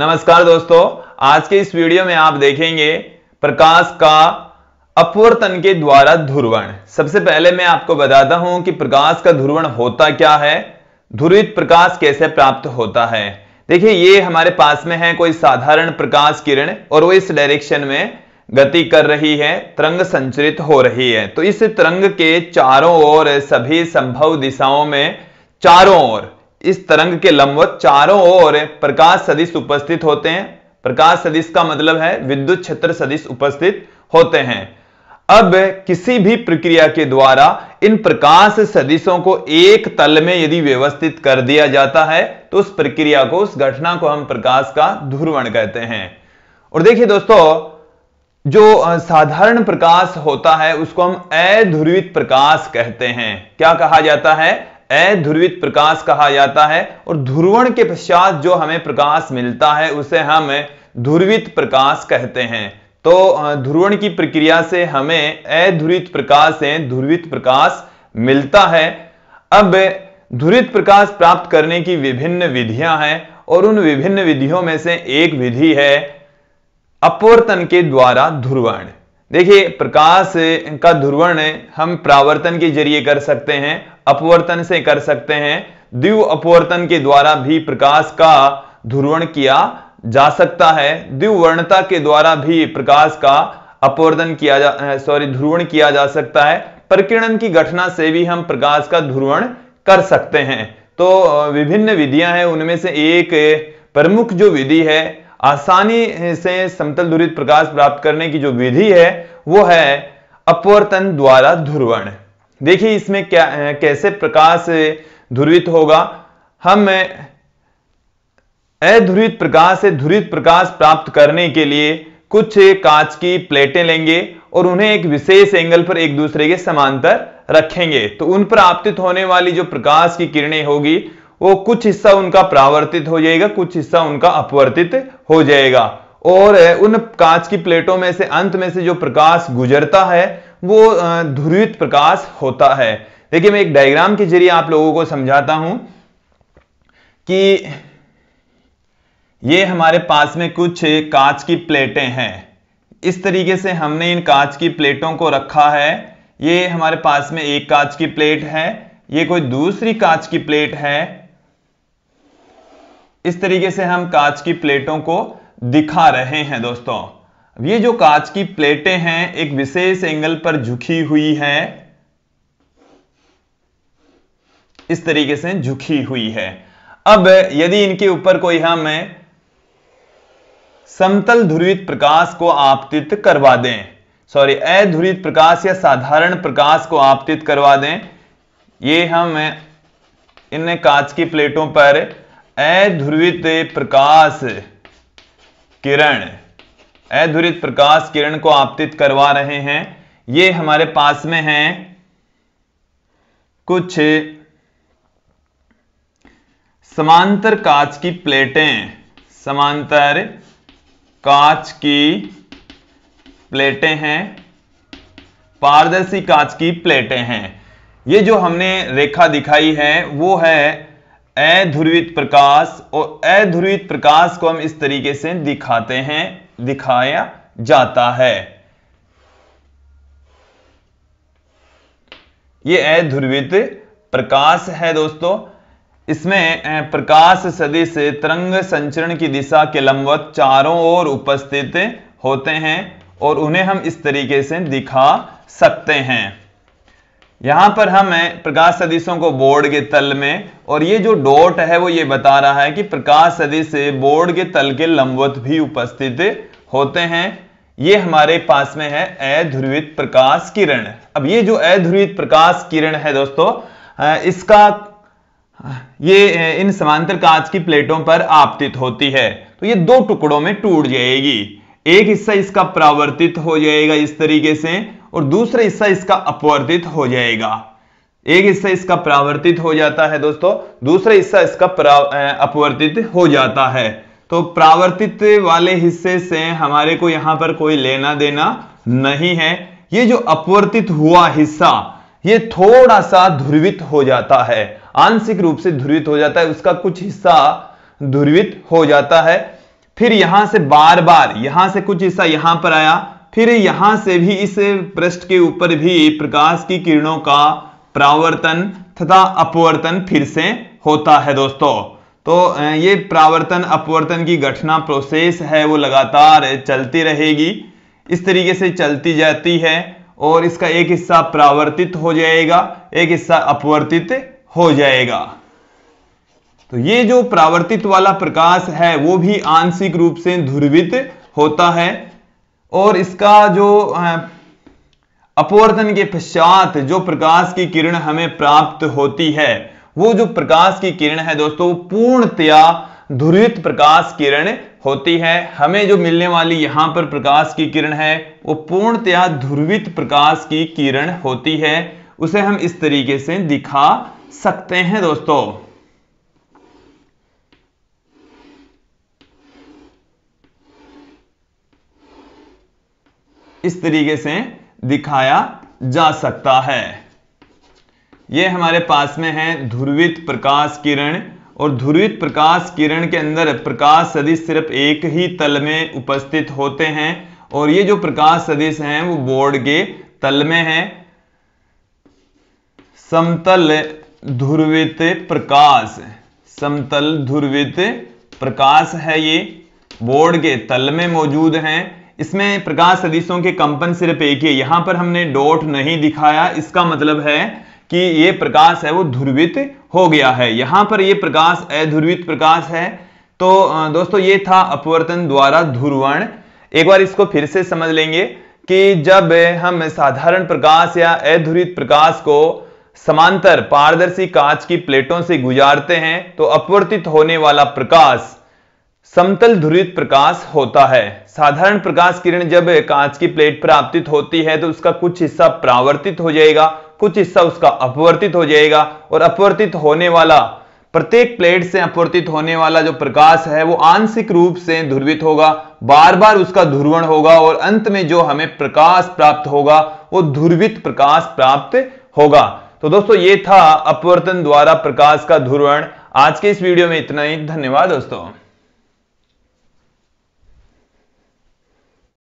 नमस्कार दोस्तों आज के इस वीडियो में आप देखेंगे प्रकाश का अपवर्तन के द्वारा ध्रुवण सबसे पहले मैं आपको बताता हूं कि प्रकाश का ध्रुवण होता क्या है ध्रुवित प्रकाश कैसे प्राप्त होता है देखिए ये हमारे पास में है कोई साधारण प्रकाश किरण और वो इस डायरेक्शन में गति कर रही है तरंग संचरित हो रही है तो इस तरंग के चारों ओर सभी संभव दिशाओं में चारों ओर इस तरंग के लंबवत चारों ओर प्रकाश सदिश उपस्थित होते हैं प्रकाश सदिश का मतलब है विद्युत क्षेत्र सदिश उपस्थित होते हैं अब किसी भी प्रक्रिया के द्वारा इन प्रकाश सदिशों को एक तल में यदि व्यवस्थित कर दिया जाता है तो उस प्रक्रिया को उस घटना को हम प्रकाश का ध्रुवण कहते हैं और देखिए दोस्तों जो साधारण प्रकाश होता है उसको हम अध्रुवित प्रकाश कहते हैं क्या कहा जाता है अध्रुवित प्रकाश कहा जाता है और ध्रुवण के पश्चात जो हमें प्रकाश मिलता है उसे हम ध्रुवित प्रकाश कहते हैं तो ध्रुवण की प्रक्रिया से हमें अध्रुवित प्रकाश से ध्रुवित प्रकाश मिलता है अब ध्रुवित प्रकाश प्राप्त करने की विभिन्न विधियां हैं और उन विभिन्न विधियों में से एक विधि है अपवर्तन के द्वारा ध्रुवण देखिए प्रकाश का ध्रुवण हम प्रावर्तन के जरिए कर सकते हैं अपवर्तन से कर सकते हैं द्वि अपवर्तन के द्वारा भी प्रकाश का ध्रुवण किया जा सकता है द्विवर्णता के द्वारा भी प्रकाश का अपवर्तन किया जा सॉरी ध्रुवण किया जा सकता है प्रकीर्णन की घटना से भी हम प्रकाश का ध्रुवण कर सकते हैं तो विभिन्न विधियां हैं उनमें से एक प्रमुख जो विधि है आसानी से समतल दूरित प्रकाश प्राप्त करने की जो विधि है वो है अपवर्तन द्वारा ध्रुवण देखिए इसमें क्या कैसे प्रकाश ध्रुवित होगा हम अध्रुवित प्रकाश से ध्रुवित प्रकाश प्राप्त करने के लिए कुछ कांच की प्लेटें लेंगे और उन्हें एक विशेष एंगल पर एक दूसरे के समांतर रखेंगे तो उन पर आपतित होने वाली जो प्रकाश की किरणें होगी वो कुछ हिस्सा उनका प्रावर्तित हो जाएगा कुछ हिस्सा उनका अपवर्तित हो जाएगा और उन कांच की प्लेटों में से अंत में से जो प्रकाश गुजरता है वो ध्रुवित प्रकाश होता है देखिए मैं एक डायग्राम के जरिए आप लोगों को समझाता हूं कि ये हमारे पास में कुछ कांच की प्लेटें हैं इस तरीके से हमने इन कांच की प्लेटों को रखा है ये हमारे पास में एक कांच की प्लेट है ये कोई दूसरी कांच की प्लेट है इस तरीके से हम कांच की प्लेटों को दिखा रहे हैं दोस्तों ये जो कांच की प्लेटें हैं एक विशेष एंगल पर झुकी हुई है इस तरीके से झुकी हुई है अब यदि इनके ऊपर कोई हम समतल ध्रुवित प्रकाश को आपतित करवा दें सॉरी अध्रुवित प्रकाश या साधारण प्रकाश को आपतित करवा दें ये हम इन कांच की प्लेटों पर अध्रुवित प्रकाश किरण अध्रुवित प्रकाश किरण को आपतित करवा रहे हैं ये हमारे पास में है कुछ समांतर कांच की प्लेटें समांतर कांच की प्लेटें हैं पारदर्शी कांच की प्लेटें हैं ये जो हमने रेखा दिखाई है वो है अध्रुवित प्रकाश और अध्रुवित प्रकाश को हम इस तरीके से दिखाते हैं दिखाया जाता है ये अध्रुवित प्रकाश है दोस्तों इसमें प्रकाश सदी से तरंग संचरण की दिशा के लंबवत चारों ओर उपस्थित होते हैं और उन्हें हम इस तरीके से दिखा सकते हैं यहां पर हम प्रकाश सदिशों को बोर्ड के तल में और ये जो डॉट है वो ये बता रहा है कि प्रकाश सदिश से बोर्ड के तल के लंबवत भी उपस्थित होते हैं ये हमारे पास में है अध्रुवित प्रकाश किरण अब ये जो अध्रुवित प्रकाश किरण है दोस्तों इसका ये इन समांतर कांच की प्लेटों पर आपतित होती है तो ये दो टुकड़ों में टूट जाएगी एक हिस्सा इसका परावर्तित हो जाएगा इस तरीके से और दूसरा हिस्सा इसका अपवर्तित हो जाएगा एक हिस्सा इसका प्रावर्तित हो जाता है दोस्तों दूसरा हिस्सा इसका अपवर्तित हो जाता है तो प्रावर्तित वाले हिस्से से हमारे को यहां पर कोई लेना देना नहीं है ये जो अपवर्तित हुआ हिस्सा ये थोड़ा सा ध्रुवित हो जाता है आंशिक रूप से ध्रुवित हो जाता है उसका कुछ हिस्सा ध्रुवित हो जाता है फिर यहां से बार बार यहां से कुछ हिस्सा यहां पर आया फिर यहां से भी इस पृष्ठ के ऊपर भी प्रकाश की किरणों का प्रावर्तन तथा अपवर्तन फिर से होता है दोस्तों तो ये प्रावर्तन अपवर्तन की घटना प्रोसेस है वो लगातार चलती रहेगी इस तरीके से चलती जाती है और इसका एक हिस्सा प्रावर्तित हो जाएगा एक हिस्सा अपवर्तित हो जाएगा तो ये जो प्रावर्तित वाला प्रकाश है वो भी आंशिक रूप से ध्रुवित होता है और इसका जो अपवर्तन के पश्चात जो प्रकाश की किरण हमें प्राप्त होती है वो जो प्रकाश की किरण है दोस्तों पूर्णतया ध्रुवित प्रकाश किरण होती है हमें जो मिलने वाली यहां पर प्रकाश की किरण है वो पूर्णतया ध्रुवित प्रकाश की किरण होती है उसे हम इस तरीके से दिखा सकते हैं दोस्तों इस तरीके से दिखाया जा सकता है यह हमारे पास में है ध्रुवित प्रकाश किरण और ध्रुवित प्रकाश किरण के अंदर प्रकाश सदिश सिर्फ एक ही तल में उपस्थित होते हैं और ये जो प्रकाश सदिश हैं वो बोर्ड के तल में है समतल ध्रुवित प्रकाश समतल ध्रुवित प्रकाश है ये बोर्ड के तल में मौजूद हैं इसमें प्रकाश सदिशों के कंपन सिर्फ एक ही है यहां पर हमने डॉट नहीं दिखाया इसका मतलब है कि ये प्रकाश है वो ध्रुवित हो गया है यहां पर ये प्रकाश अध्रुवित प्रकाश है तो दोस्तों ये था अपवर्तन द्वारा ध्रुवण एक बार इसको फिर से समझ लेंगे कि जब हम साधारण प्रकाश या अध्रुवित प्रकाश को समांतर पारदर्शी कांच की प्लेटों से गुजारते हैं तो अपवर्तित होने वाला प्रकाश समतल ध्रुवित प्रकाश होता है साधारण प्रकाश किरण जब कांच की प्लेट पर आपतित होती है तो उसका कुछ हिस्सा प्रावर्तित हो जाएगा कुछ हिस्सा उसका अपवर्तित हो जाएगा और अपवर्तित होने वाला प्रत्येक प्लेट से अपवर्तित होने वाला जो प्रकाश है वो आंशिक रूप से ध्रुवित होगा बार बार उसका ध्रुवण होगा और अंत में जो हमें प्रकाश प्राप्त होगा वो ध्रुवित प्रकाश प्राप्त होगा तो दोस्तों ये था अपवर्तन द्वारा प्रकाश का ध्रुवण आज के इस वीडियो में इतना ही धन्यवाद दोस्तों